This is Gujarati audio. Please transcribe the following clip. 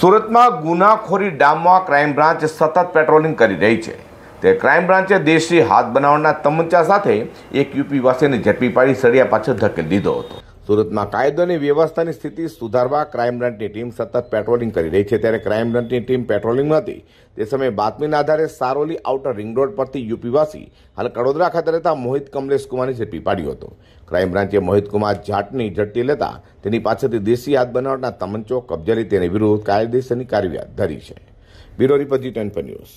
સુરતમાં ગુનાખોરી ડામવા ક્રાઇમ બ્રાન્ચ સતત પેટ્રોલિંગ કરી રહી છે તે ક્રાઇમ બ્રાન્ચે દેશી હાથ બનાવવાના તમંચા સાથે એક યુપી વાસીને ઝડપી પાડી સળિયા પાછળ ધકેલી દીધો હતો સુરતમાં કાયદોની વ્યવસ્થાની સ્થિતિ સુધારવા ક્રાઇમ બ્રાન્ચની ટીમ સતત પેટ્રોલિંગ કરી રહી છે ત્યારે ક્રાઇમ બ્રાન્ચની ટીમ પેટ્રોલિંગ નથી તે સમયે બાતમીના આધારે સારોલી આઉટર રિંગ રોડ પરથી યુપીવાસી હાલ કડોદરા ખાતે રહેતા મોહિત કમલેશ કુમારને ઝડપી પાડ્યો હતો ક્રાઇમ બ્રાન્ચે મોહિત કુમાર જાટની ઝડપી લેતા તેની પાસેથી દેશી હાથ બનાવટના તમંચો કબજે તેની વિરુદ્ધ કાયદેસરની કાર્યવાહી ધરી છે બ્યુરો રિપોર્ટ જી ન્યૂઝ